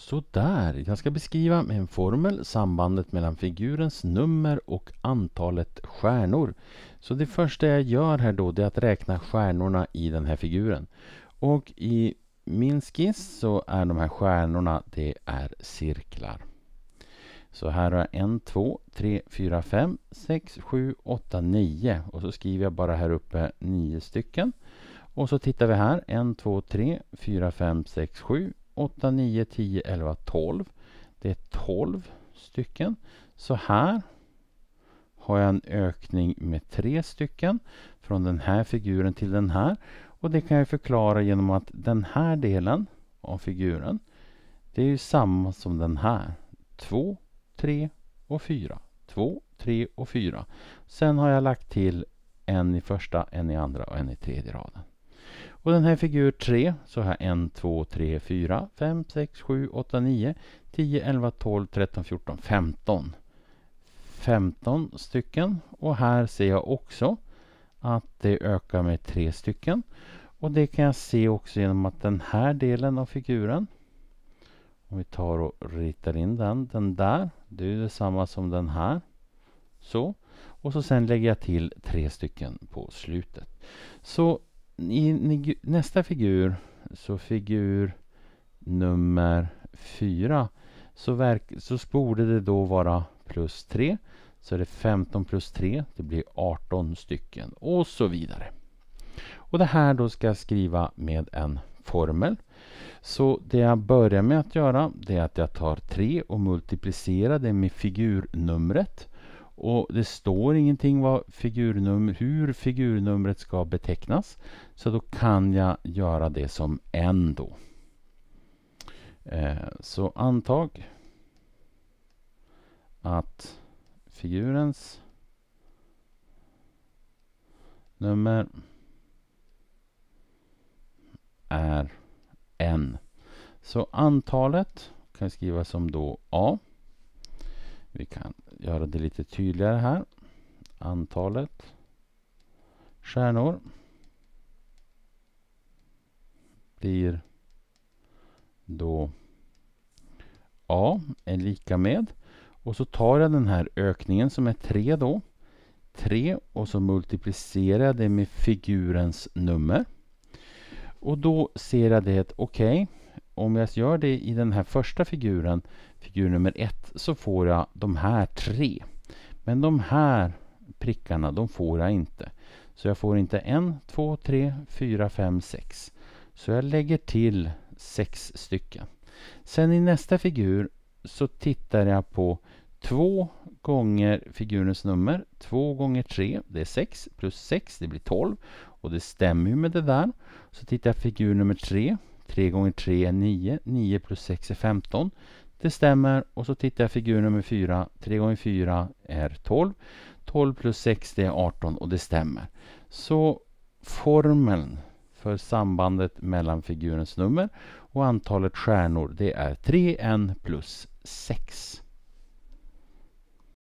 Sådär, jag ska beskriva med en formel sambandet mellan figurens nummer och antalet stjärnor. Så det första jag gör här då det är att räkna stjärnorna i den här figuren. Och i min skiss så är de här stjärnorna det är cirklar. Så här har jag 1, 2, 3, 4, 5, 6, 7, 8, 9 och så skriver jag bara här uppe 9 stycken. Och så tittar vi här 1, 2, 3, 4, 5, 6, 7, 8, 9, 10, 11, 12. Det är 12 stycken. Så här har jag en ökning med 3 stycken från den här figuren till den här. Och det kan jag förklara genom att den här delen av figuren det är ju samma som den här. 2, 3 och 4. 2, 3 och 4. Sen har jag lagt till en i första, en i andra och en i tredje raden. Och den här figur 3 så har jag 1, 2, 3, 4, 5, 6, 7, 8, 9, 10, 11, 12, 13, 14, 15. 15 stycken och här ser jag också att det ökar med 3 stycken. Och det kan jag se också genom att den här delen av figuren om vi tar och ritar in den, den där, det är ju detsamma som den här. Så. Och så sen lägger jag till tre stycken på slutet. Så i nästa figur, så figur nummer fyra, så, verk, så borde det då vara plus 3. Så är det 15 plus 3, det blir 18 stycken och så vidare. Och det här då ska jag skriva med en formel. Så det jag börjar med att göra det är att jag tar 3 och multiplicerar det med figurnumret. Och det står ingenting vad figurnummer, hur figurnumret ska betecknas. Så då kan jag göra det som en då. Eh, så antag att figurens nummer är n. Så antalet kan skriva som då A. Vi kan göra det lite tydligare här. Antalet stjärnor blir då A är lika med och så tar jag den här ökningen som är 3 då 3 och så multiplicerar jag det med figurens nummer och då ser jag det okej okay, om jag gör det i den här första figuren figur nummer ett så får jag de här tre. Men de här prickarna, de får jag inte. Så jag får inte en, två, tre, fyra, fem, sex. Så jag lägger till sex stycken. Sen i nästa figur så tittar jag på två gånger figurens nummer. Två gånger tre, det är sex. Plus sex, det blir tolv. Och det stämmer ju med det där. Så tittar jag på figur nummer tre. 3 gånger 3 är 9. 9 plus 6 är 15. Det stämmer. Och så tittar jag figur nummer 4. 3 gånger 4 är 12. 12 plus 6 det är 18 och det stämmer. Så formeln för sambandet mellan figurens nummer och antalet stjärnor det är 3n plus 6.